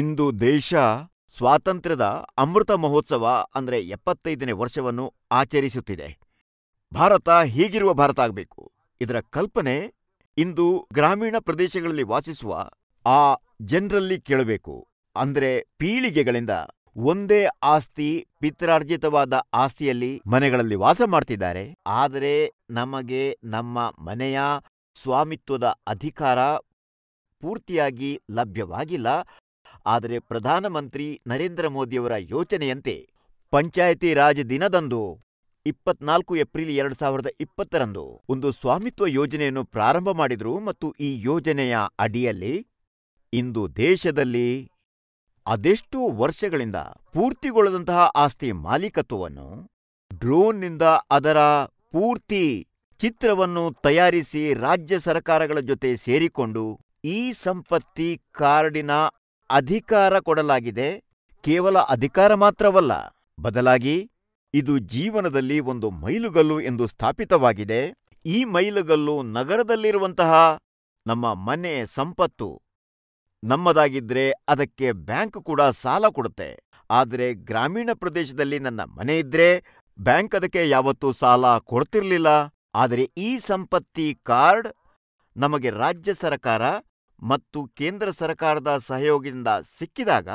ಇಂದು ದೇಶ ಸ್ವಾತಂತ್ರ್ಯದ ಅಮೃತ ಮಹೋತ್ಸವ ಅಂದ್ರೆ ಎಪ್ಪತ್ತೈದನೇ ವರ್ಷವನ್ನು ಆಚರಿಸುತ್ತಿದೆ. ಭಾರತ ಹೀಗಿರುವ ಭಾರತ ಆಗಬೇಕು ಇದರ ಕಲ್ಪನೆ ಇಂದು ಗ್ರಾಮೀಣ ಪ್ರದೇಶಗಳಲ್ಲಿ ವಾಸಿಸುವ ಆ ಜನರಲ್ಲಿ ಕೇಳಬೇಕು. ಅಂದ್ರೆ ಪೀಳಿಗೆಗಳಿಂದ ಒಂದೇ ಆಸ್ತಿ, ಪಿತ್ರಾರ್ಜಿತವಾದ ಆಸ್ತಿಯಲ್ಲಿ ಮನೆಗಳಲ್ಲಿ ವಾಸ ಮಾಡ್ತಿದ್ದಾರೆ. ಆದರೆ ನಮಗೆ ನಮ್ಮ ಮನೆಯ ಸ್ವಾಮಿತ್ವದ ಅಧಿಕಾರ ಪೂರ್ತಿಯಾಗಿ ಲಭ್ಯವಾಗಿಲ್ಲ ಆದರೆ ಪ್ರಧಾನಮಂತ್ರಿ ನರೇಂದ್ರ ಮೋದಿಯವರ ಯೋಚನೆಯಂತೆ ಪಂಚಾಯಿತಿ ರಾಜ್ ದಿನದಂದು ಇಪ್ಪತ್ನಾಲ್ಕು ಏಪ್ರಿಲ್ ಎರಡು ಸಾವಿರದ ಇಪ್ಪತ್ತರಂದು ಒಂದು ಸ್ವಾಮಿತ್ವ ಯೋಜನೆಯನ್ನು ಪ್ರಾರಂಭ ಮಾಡಿದರು ಮತ್ತು ಈ ಯೋಜನೆಯ ಅಡಿಯಲ್ಲಿ ಇಂದು ದೇಶದಲ್ಲಿ ಅದೆಷ್ಟು ವರ್ಷಗಳಿಂದ ಪೂರ್ತಿಗೊಳ್ಳದಂತಹ ಆಸ್ತಿ ಮಾಲೀಕತ್ವವನ್ನು ಡ್ರೋನ್ನಿಂದ ಅದರ ಪೂರ್ತಿ ಚಿತ್ರವನ್ನು ತಯಾರಿಸಿ ರಾಜ್ಯ ಸರ್ಕಾರಗಳ ಜೊತೆ ಸೇರಿಕೊಂಡು ಈ ಸಂಪತ್ತಿ ಕಾರ್ಡಿನ ಅಧಿಕಾರ ಕೊಡಲಾಗಿದೆ ಕೇವಲ ಅಧಿಕಾರ ಮಾತ್ರವಲ್ಲ ಬದಲಾಗಿ ಇದು ಜೀವನದಲ್ಲಿ ಒಂದು ಮೈಲುಗಲ್ಲು ಎಂದು ಸ್ಥಾಪಿತವಾಗಿದೆ ಈ ಮೈಲುಗಲ್ಲು ನಗರದಲ್ಲಿರುವಂತಹ ನಮ್ಮ ಮನೆ ಸಂಪತ್ತು ನಮ್ಮದಾಗಿದ್ರೆ ಅದಕ್ಕೆ ಬ್ಯಾಂಕ್ ಕೂಡ ಸಾಲ ಕೊಡುತ್ತೆ ಆದರೆ ಗ್ರಾಮೀಣ ಪ್ರದೇಶದಲ್ಲಿ ನನ್ನ ಮನೆ ಇದ್ರೆ ಬ್ಯಾಂಕ್ ಅದಕ್ಕೆ ಯಾವತ್ತೂ ಸಾಲ ಕೊಡ್ತಿರ್ಲಿಲ್ಲ ಆದರೆ ಈ ಸಂಪತ್ತಿ ಕಾರ್ಡ್ ನಮಗೆ ರಾಜ್ಯ ಸರಕಾರ ಮತ್ತು ಕೇಂದ್ರ ಸರ್ಕಾರದ ಸಹಯೋಗದಿಂದ ಸಿಕ್ಕಿದಾಗ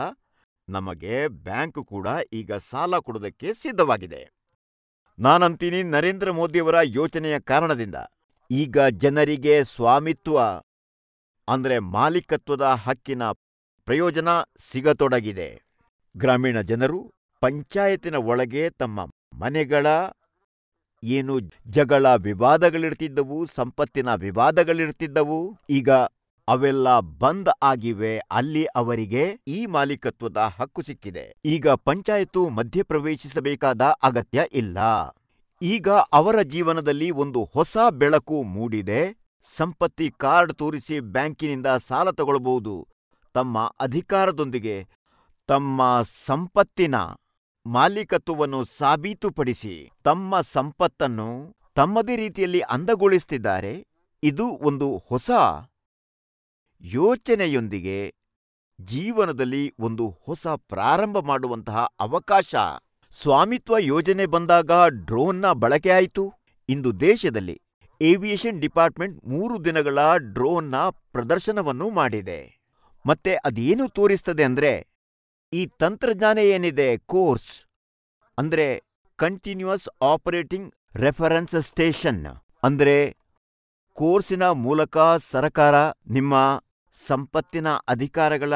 ನಮಗೆ ಬ್ಯಾಂಕ್ ಕೂಡ ಈಗ ಸಾಲ ಕೊಡೋದಕ್ಕೆ ಸಿದ್ಧವಾಗಿದೆ. ನಾನಂತೀನಿ ನರೇಂದ್ರ ಮೋದಿಯವರ ಯೋಚನೆಯ ಕಾರಣದಿಂದ ಈಗ ಜನರಿಗೆ ಸ್ವಾಮಿತ್ವ ಅಂದರೆ ಮಾಲೀಕತ್ವದ ಹಕ್ಕಿನ ಪ್ರಯೋಜನ ಸಿಗತೊಡಗಿದೆ. ಗ್ರಾಮೀಣ ಜನರು ಪಂಚಾಯತಿನ ಒಳಗೆ ತಮ್ಮ ಮನೆಗಳ ಏನು ಜಗಳ ವಿವಾದಗಳಿರ್ತಿದ್ದವು, ಸಂಪತ್ತಿನ ವಿವಾದಗಳಿರ್ತಿದ್ದವು, ಈಗ ಅವೆಲ್ಲ ಬಂದ್ ಆಗಿವೆ ಅಲ್ಲಿ ಅವರಿಗೆ ಈ ಮಾಲೀಕತ್ವದ ಹಕ್ಕು ಸಿಕ್ಕಿದೆ ಈಗ ಪಂಚಾಯತು ಮಧ್ಯಪ್ರವೇಶಿಸಬೇಕಾದ ಅಗತ್ಯ ಇಲ್ಲ ಈಗ ಅವರ ಜೀವನದಲ್ಲಿ ಒಂದು ಹೊಸ ಬೆಳಕು ಮೂಡಿದೆ ಸಂಪತ್ತಿ ಕಾರ್ಡ್ ತೋರಿಸಿ ಬ್ಯಾಂಕಿನಿಂದ ಸಾಲ ತಗೊಳ್ಳಬಹುದು ತಮ್ಮ ಅಧಿಕಾರದೊಂದಿಗೆ ತಮ್ಮ ಸಂಪತ್ತಿನ ಮಾಲೀಕತ್ವವನ್ನು ಸಾಬೀತುಪಡಿಸಿ ತಮ್ಮ ಸಂಪತ್ತನ್ನು ತಮ್ಮದೇ ರೀತಿಯಲ್ಲಿ ಅಂದಗೊಳಿಸ್ತಿದ್ದಾರೆ ಇದು ಒಂದು ಹೊಸ ಯೋಚನೆಯೊಂದಿಗೆ ಜೀವನದಲ್ಲಿ ಒಂದು ಹೊಸ ಪ್ರಾರಂಭ ಮಾಡುವಂತಹ ಅವಕಾಶ. ಸ್ವಾಮಿತ್ವ ಯೋಜನೆ ಬಂದಾಗ ಡ್ರೋನ್ನ ಬಳಕೆ ಆಯಿತು ಇಂದು ದೇಶದಲ್ಲಿ ಏವಿಯೇಷನ್ ಡಿಪಾರ್ಟ್ಮೆಂಟ್ ಮೂರು ದಿನಗಳ ಡ್ರೋನ್ನ ಪ್ರದರ್ಶನವನ್ನು ಮಾಡಿದೆ ಮತ್ತೆ ಅದೇನು ತೋರಿಸ್ತದೆ ಅಂದ್ರೆ ಈ ತಂತ್ರಜ್ಞಾನ ಏನಿದೆ ಕೋರ್ಸ್ ಅಂದ್ರೆ ಕಂಟಿನ್ಯೂಯಸ್ ಆಪರೇಟಿಂಗ್ ರೆಫರೆನ್ಸ್ ಸ್ಟೇಷನ್ ಅಂದ್ರೆ ಕೋರ್ಸಿನ ಮೂಲಕ ಸರಕಾರ ನಿಮ್ಮ ಸಂಪತ್ತಿನ ಅಧಿಕಾರಗಳ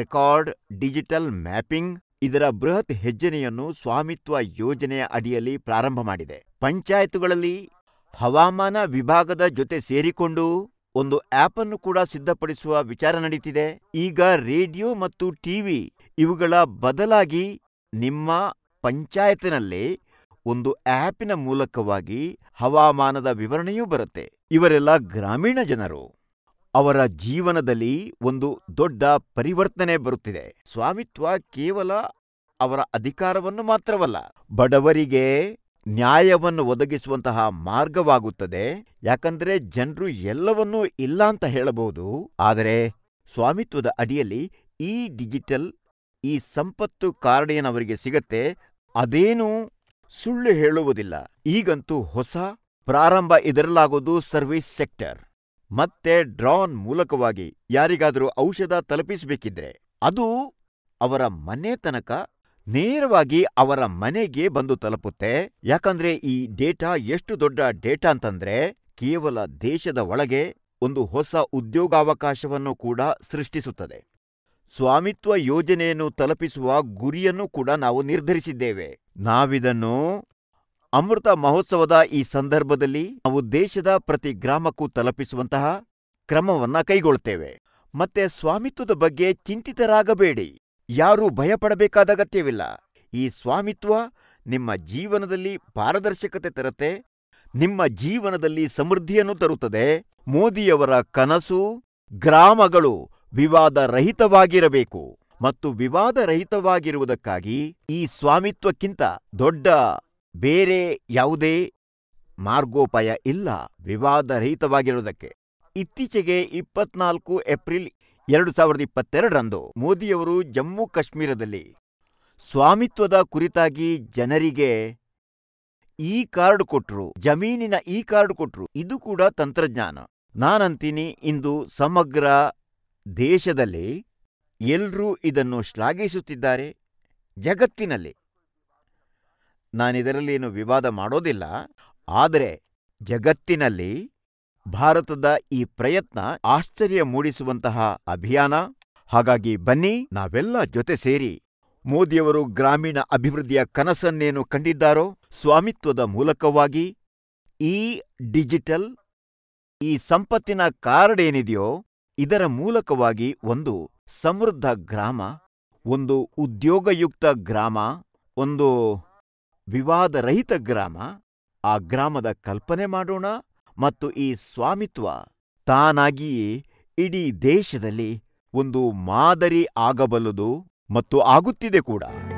ರೆಕಾರ್ಡ್ ಡಿಜಿಟಲ್ ಮ್ಯಾಪಿಂಗ್ ಇದರ ಬೃಹತ್ ಹೆಜ್ಜೆನೆಯನ್ನು ಸ್ವಾಮಿತ್ವ ಯೋಜನೆಯ ಅಡಿಯಲ್ಲಿ ಪ್ರಾರಂಭ ಮಾಡಿದೆ. ಪಂಚಾಯತ್ಗಳಲ್ಲಿ ಹವಾಮಾನ ವಿಭಾಗದ ಜೊತೆ ಸೇರಿಕೊಂಡು ಒಂದು ಆಪ್ ಅನ್ನು ಕೂಡ ಸಿದ್ಧಪಡಿಸುವ ವಿಚಾರ ನಡೀತಿದೆ. ಈಗ ರೇಡಿಯೋ ಮತ್ತು ಟಿವಿ ಇವುಗಳ ಬದಲಾಗಿ ನಿಮ್ಮ ಪಂಚಾಯತ್ನಲ್ಲೇ ಒಂದು ಆಪಿನ ಮೂಲಕವಾಗಿ ಹವಾಮಾನದ ವಿವರಣೆಯೂ ಬರುತ್ತೆ. ಇವರೆಲ್ಲ ಗ್ರಾಮೀಣ ಜನರು. ಅವರ ಜೀವನದಲ್ಲಿ ಒಂದು ದೊಡ್ಡ ಪರಿವರ್ತನೆ ಬರುತ್ತಿದೆ ಸ್ವಾಮಿತ್ವ ಕೇವಲ ಅವರ ಅಧಿಕಾರವನ್ನು ಮಾತ್ರವಲ್ಲ ಬಡವರಿಗೆ ನ್ಯಾಯವನ್ನು ಒದಗಿಸುವಂತಹ ಮಾರ್ಗವಾಗುತ್ತದೆ ಯಾಕಂದ್ರೆ ಜನರು ಎಲ್ಲವನ್ನೂ ಇಲ್ಲ ಅಂತ ಹೇಳಬಹುದು ಆದರೆ ಸ್ವಾಮಿತ್ವದ ಅಡಿಯಲ್ಲಿ ಈ ಡಿಜಿಟಲ್ ಈ ಸಂಪತ್ತು ಕಾರ್ಡ್ ಏನವರಿಗೆ ಸಿಗತ್ತೆ ಅದೇನು ಸುಳ್ಳು ಹೇಳುವುದಿಲ್ಲ ಈಗಂತೂ ಹೊಸ ಪ್ರಾರಂಭ ಇದರಲ್ಲಾಗೋದು ಸರ್ವಿಸ್ ಸೆಕ್ಟರ್ ಮತ್ತೆ ಡ್ರಾನ್ ಮೂಲಕವಾಗಿ ಯಾರಿಗಾದರೂ ಔಷಧ ತಲುಪಿಸಬೇಕಿದ್ರೆ ಅದು ಅವರ ಮನೆ ತನಕ ನೇರವಾಗಿ ಅವರ ಮನೆಗೆ ಬಂದು ತಲುಪುತ್ತೆ ಯಾಕಂದ್ರೆ ಈ ಡೇಟಾ ಎಷ್ಟು ದೊಡ್ಡ ಡೇಟಾ ಅಂತಂದ್ರೆ ಕೇವಲ ದೇಶದ ಒಳಗೆ ಒಂದು ಹೊಸ ಉದ್ಯೋಗಾವಕಾಶವನ್ನು ಕೂಡ ಸೃಷ್ಟಿಸುತ್ತದೆ ಸ್ವಾಮಿತ್ವ ಯೋಜನೆಯನ್ನು ತಲುಪಿಸುವ ಗುರಿಯನ್ನು ಕೂಡ ನಾವು ನಿರ್ಧರಿಸಿದ್ದೇವೆ ನಾವಿದನ್ನು ಅಮೃತ ಮಹೋತ್ಸವದ ಈ ಸಂದರ್ಭದಲ್ಲಿ ನಾವು ದೇಶದ ಪ್ರತಿ ಗ್ರಾಮಕ್ಕೂ ತಲುಪಿಸುವಂತಹ ಕ್ರಮವನ್ನ ಕೈಗೊಳ್ತೇವೆ ಮತ್ತೆ ಸ್ವಾಮಿತ್ವದ ಬಗ್ಗೆ ಚಿಂತಿತರಾಗಬೇಡಿ ಯಾರೂ ಭಯಪಡಬೇಕಾದ ಅಗತ್ಯವಿಲ್ಲ ಈ ಸ್ವಾಮಿತ್ವ ನಿಮ್ಮ ಜೀವನದಲ್ಲಿ ಪಾರದರ್ಶಕತೆ ತರುತ್ತೆ ನಿಮ್ಮ ಜೀವನದಲ್ಲಿ ಸಮೃದ್ಧಿಯನ್ನು ತರುತ್ತದೆ ಮೋದಿಯವರ ಕನಸು ಗ್ರಾಮಗಳು ವಿವಾದ ರಹಿತವಾಗಿರಬೇಕು ಮತ್ತು ವಿವಾದ ರಹಿತವಾಗಿರುವುದಕ್ಕಾಗಿ ಈ ಸ್ವಾಮಿತ್ವಕ್ಕಿಂತ ದೊಡ್ಡ ಬೇರೆ ಯಾವುದೇ ಮಾರ್ಗೋಪಾಯ ಇಲ್ಲ ವಿವಾದರಹಿತವಾಗಿರುವುದಕ್ಕೆ ಇತ್ತೀಚೆಗೆ ಇಪ್ಪತ್ನಾಲ್ಕು ಏಪ್ರಿಲ್ ಎರಡು ಸಾವಿರದ ಇಪ್ಪತ್ತೆರಡರಂದು ಮೋದಿಯವರು ಜಮ್ಮು ಕಾಶ್ಮೀರದಲ್ಲಿ ಸ್ವಾಮಿತ್ವದ ಕುರಿತಾಗಿ ಜನರಿಗೆ ಈ ಕಾರ್ಡ್ ಕೊಟ್ಟರು ಜಮೀನಿನ ಈ ಕಾರ್ಡ್ ಕೊಟ್ಟರು ಇದು ಕೂಡ ತಂತ್ರಜ್ಞಾನ ನಾನಂತೀನಿ ಇಂದು ಸಮಗ್ರ ದೇಶದಲ್ಲಿ ಎಲ್ಲರೂ ಇದನ್ನು ಶ್ಲಾಘಿಸುತ್ತಿದ್ದಾರೆ ಜಗತ್ತಿನಲ್ಲಿ ನಾನಿದರಲ್ಲೇನು ವಿವಾದ ಮಾಡೋದಿಲ್ಲ ಆದರೆ ಜಗತ್ತಿನಲ್ಲಿ ಭಾರತದ ಈ ಪ್ರಯತ್ನ ಆಶ್ಚರ್ಯ ಮೂಡಿಸುವಂತಹ ಅಭಿಯಾನ ಹಾಗಾಗಿ ಬನ್ನಿ ನಾವೆಲ್ಲ ಜೊತೆ ಸೇರಿ ಮೋದಿಯವರು ಗ್ರಾಮೀಣ ಅಭಿವೃದ್ಧಿಯ ಕನಸನ್ನೇನು ಕಂಡಿದ್ದಾರೋ ಸ್ವಾಮಿತ್ವದ ಮೂಲಕವಾಗಿ ಈ ಡಿಜಿಟಲ್ ಈ ಸಂಪತ್ತಿನ ಕಾರ್ಡ್ ಏನಿದೆಯೋ ಇದರ ಮೂಲಕವಾಗಿ ಒಂದು ಸಮೃದ್ಧ ಗ್ರಾಮ ಒಂದು ಉದ್ಯೋಗಯುಕ್ತ ಗ್ರಾಮ ಒಂದು ವಿವಾದರಹಿತ ಗ್ರಾಮ ಆ ಗ್ರಾಮದ ಕಲ್ಪನೆ ಮಾಡೋಣ ಮತ್ತು ಈ ಸ್ವಾಮಿತ್ವ ತಾನಾಗಿಯೇ ಇಡೀ ದೇಶದಲ್ಲಿ ಒಂದು ಮಾದರಿ ಆಗಬಲ್ಲದು ಮತ್ತು ಆಗುತ್ತಿದೆ ಕೂಡ